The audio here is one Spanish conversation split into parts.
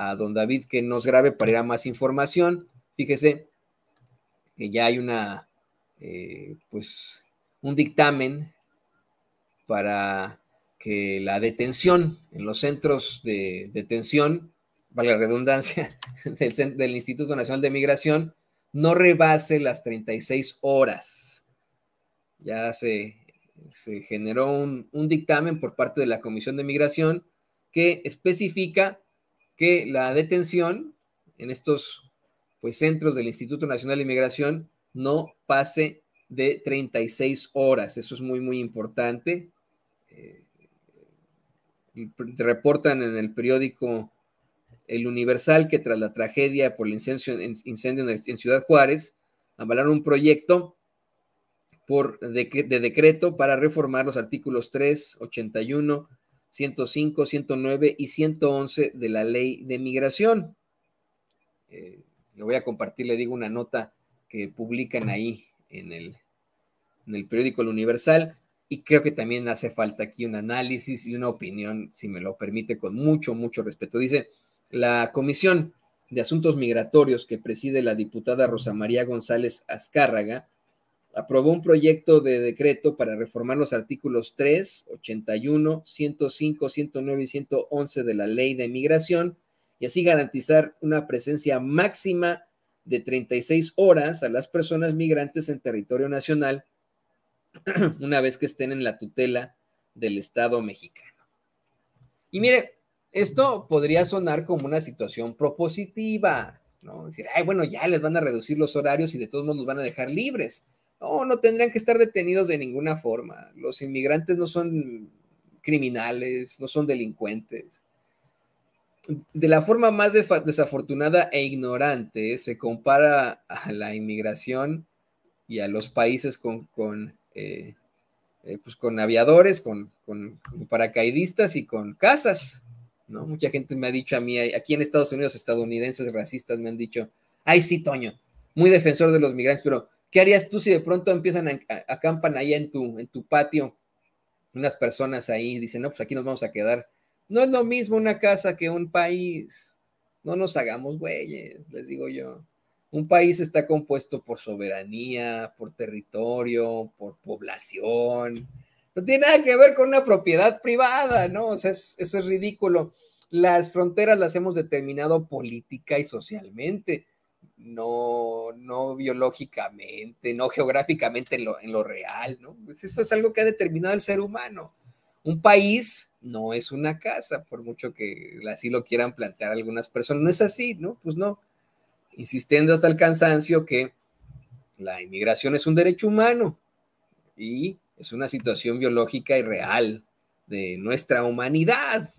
a don David que nos grabe para ir a más información. Fíjese que ya hay una, eh, pues, un dictamen para que la detención en los centros de detención, para la redundancia, del, Instituto Nacional de Migración, no rebase las 36 horas. Ya se, se generó un, un dictamen por parte de la Comisión de Migración que especifica que la detención en estos pues, centros del Instituto Nacional de Inmigración no pase de 36 horas. Eso es muy, muy importante. Eh, reportan en el periódico El Universal que tras la tragedia por el incendio, en, Ciudad Juárez, avalaron un proyecto por de, decreto para reformar los artículos 3, 81, 105, 109 y 111 de la ley de migración. le eh, voy a compartir, le digo, una nota que publican ahí en el, en el periódico El Universal y creo que también hace falta aquí un análisis y una opinión, si me lo permite, con mucho, mucho respeto. Dice, la Comisión de Asuntos Migratorios que preside la diputada Rosa María González Azcárraga aprobó un proyecto de decreto para reformar los artículos 3, 81, 105, 109 y 111 de la Ley de Migración y así garantizar una presencia máxima de 36 horas a las personas migrantes en territorio nacional una vez que estén en la tutela del Estado mexicano. Y mire, esto podría sonar como una situación propositiva, ¿no? Decir, ay, bueno, ya les van a reducir los horarios y de todos modos los van a dejar libres no, no tendrían que estar detenidos de ninguna forma. Los inmigrantes no son criminales, no son delincuentes. De la forma más desafortunada e ignorante se compara a la inmigración y a los países con, con, eh, eh, pues, con aviadores, con, paracaidistas y con casas. ¿no? Mucha gente me ha dicho a mí, aquí en Estados Unidos, estadounidenses racistas me han dicho, ay sí, Toño, muy defensor de los migrantes, pero ¿Qué harías tú si de pronto empiezan a, acampan allá en tu, patio unas personas ahí? Dicen, no, pues aquí nos vamos a quedar. No es lo mismo una casa que un país. No nos hagamos güeyes, les digo yo. Un país está compuesto por soberanía, por territorio, por población. No tiene nada que ver con una propiedad privada, ¿no? O sea, eso es ridículo. Las fronteras las hemos determinado política y socialmente no, no biológicamente, no geográficamente en lo, real, ¿no? Pues esto es algo que ha determinado el ser humano. Un país no es una casa, por mucho que así lo quieran plantear algunas personas, no es así, ¿no? Pues no. Insistiendo hasta el cansancio que la inmigración es un derecho humano y es una situación biológica y real de nuestra humanidad.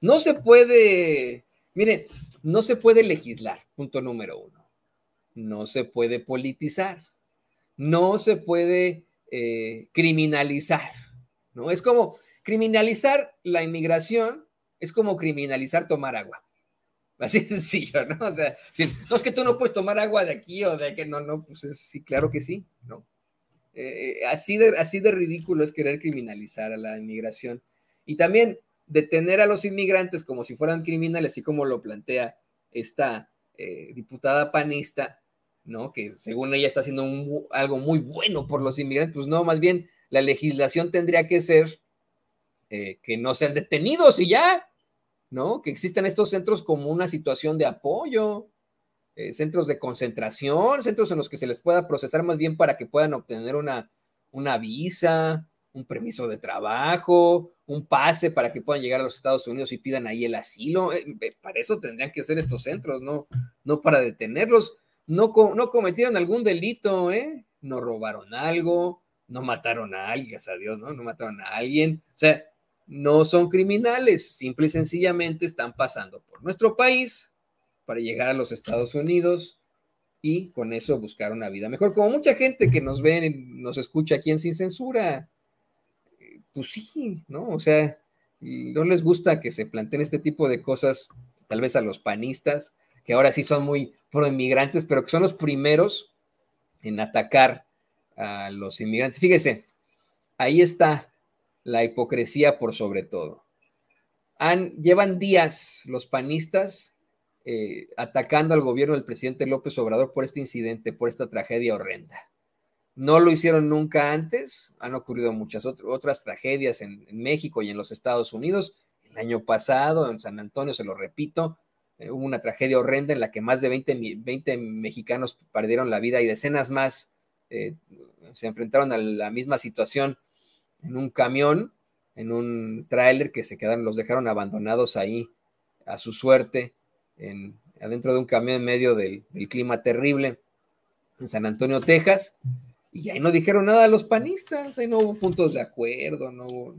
No se puede, mire, no se puede legislar, punto número uno no se puede politizar, no se puede eh, criminalizar, ¿no? Es como criminalizar la inmigración, es como criminalizar tomar agua. Así de sencillo, ¿no? O sea, no es que tú no puedes tomar agua de aquí o de que no, no, pues sí, claro que sí, ¿no? Eh, así, de, así de ridículo es querer criminalizar a la inmigración. Y también detener a los inmigrantes como si fueran criminales, así como lo plantea esta eh, diputada panista, ¿no? Que según ella está haciendo algo muy bueno por los inmigrantes, pues no, más bien la legislación tendría que ser eh, que no sean detenidos y ya, ¿no? Que existan estos centros como una situación de apoyo, eh, centros de concentración, centros en los que se les pueda procesar más bien para que puedan obtener una, visa, un permiso de trabajo, un pase para que puedan llegar a los Estados Unidos y pidan ahí el asilo. Eh, para eso tendrían que ser estos centros, ¿no? No para detenerlos no, cometieron algún delito, ¿eh? No robaron algo, no mataron a alguien, Dios, ¿no? No mataron a alguien. O sea, no son criminales, simple y sencillamente están pasando por nuestro país para llegar a los Estados Unidos y con eso buscar una vida mejor. Como mucha gente que nos ve, nos escucha aquí en Sin Censura, pues sí, ¿no? O sea, no les gusta que se planteen este tipo de cosas, tal vez a los panistas, que ahora sí son muy pro-inmigrantes, pero que son los primeros en atacar a los inmigrantes. Fíjese, ahí está la hipocresía por sobre todo. Han, llevan días los panistas eh, atacando al gobierno del presidente López Obrador por este incidente, por esta tragedia horrenda. No lo hicieron nunca antes, han ocurrido muchas otras tragedias en México y en los Estados Unidos. El año pasado en San Antonio, se lo repito, eh, hubo una tragedia horrenda en la que más de 20, mexicanos perdieron la vida y decenas más eh, se enfrentaron a la misma situación en un camión, en un tráiler que se quedaron, los dejaron abandonados ahí a su suerte, en, adentro de un camión en medio del, clima terrible en San Antonio, Texas. Y ahí no dijeron nada a los panistas, ahí no hubo puntos de acuerdo, no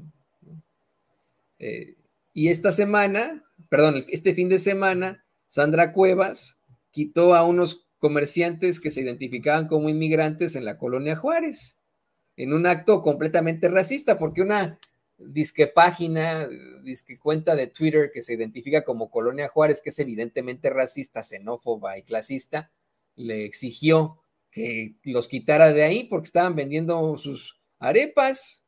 eh, y esta semana, perdón, este fin de semana, Sandra Cuevas quitó a unos comerciantes que se identificaban como inmigrantes en la colonia Juárez, en un acto completamente racista, porque una disque página, disque cuenta de Twitter que se identifica como Colonia Juárez, que es evidentemente racista, xenófoba y clasista, le exigió que los quitara de ahí porque estaban vendiendo sus arepas.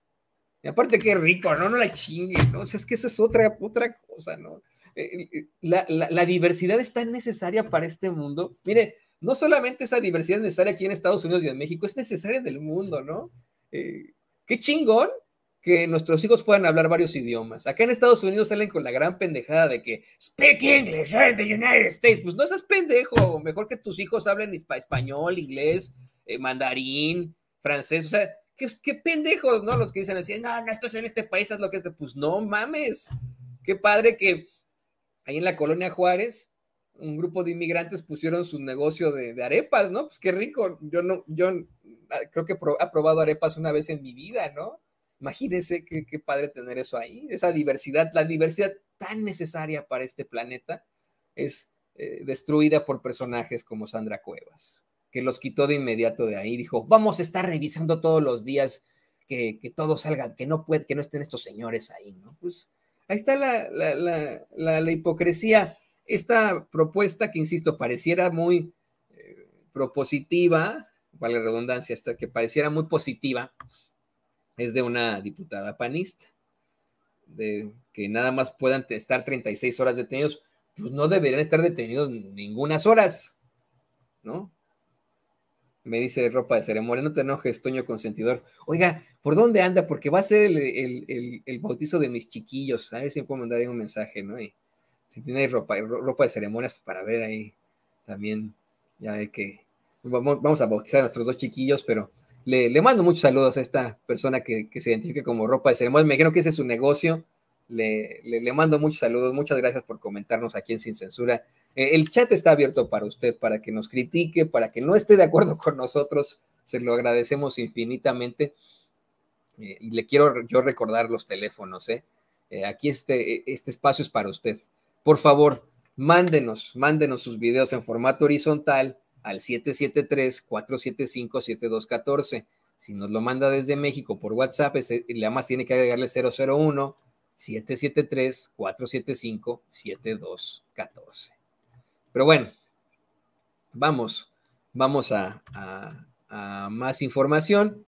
Y aparte, qué rico, no, no la chingue, ¿no? O sea, es que esa es otra, otra cosa, ¿no? Eh, eh, la, la, diversidad es tan necesaria para este mundo. Mire, no solamente esa diversidad es necesaria aquí en Estados Unidos y en México, es necesaria en el mundo, ¿no? Eh, qué chingón que nuestros hijos puedan hablar varios idiomas. Acá en Estados Unidos salen con la gran pendejada de que speak English in the United States. Pues no seas pendejo, mejor que tus hijos hablen español, inglés, mandarín, francés, o sea, ¿qué, pendejos, ¿no? Los que dicen así, no, no, esto es en este país, es lo que es pues no mames. Qué padre que ahí en la colonia Juárez, un grupo de inmigrantes pusieron su negocio de, arepas, ¿no? Pues qué rico. Yo no, yo creo que he probado arepas una vez en mi vida, ¿no? Imagínense qué, padre tener eso ahí, esa diversidad, la diversidad tan necesaria para este planeta es eh, destruida por personajes como Sandra Cuevas, que los quitó de inmediato de ahí. Dijo, vamos a estar revisando todos los días que, que todo salga, que no puede, que no estén estos señores ahí, ¿no? Pues Ahí está la, hipocresía. Esta propuesta que, insisto, pareciera muy eh, propositiva, vale redundancia, hasta que pareciera muy positiva, es de una diputada panista, de que nada más puedan estar 36 horas detenidos, pues no deberían estar detenidos ningunas horas, ¿no? me dice ropa de ceremonia, no te enojes, Toño Consentidor. Oiga, ¿por dónde anda? Porque va a ser el, el, el, bautizo de mis chiquillos. A ver si puedo mandar un mensaje, ¿no? Y si tiene ropa, ropa de ceremonias pues, para ver ahí también, ya ver que vamos, a bautizar a nuestros dos chiquillos, pero le, le mando muchos saludos a esta persona que, que, se identifica como ropa de ceremonias. Me dijeron que ese es su negocio. Le, le, le mando muchos saludos, muchas gracias por comentarnos aquí en Sin Censura. Eh, el chat está abierto para usted, para que nos critique, para que no esté de acuerdo con nosotros. Se lo agradecemos infinitamente. Eh, y le quiero yo recordar los teléfonos. ¿eh? eh aquí este, e, este espacio es para usted. Por favor, mándenos, mándenos sus videos en formato horizontal al 773-475-7214. Si nos lo manda desde México por WhatsApp, le además tiene que agregarle 001-773-475-7214. Pero bueno, vamos, vamos a, más información.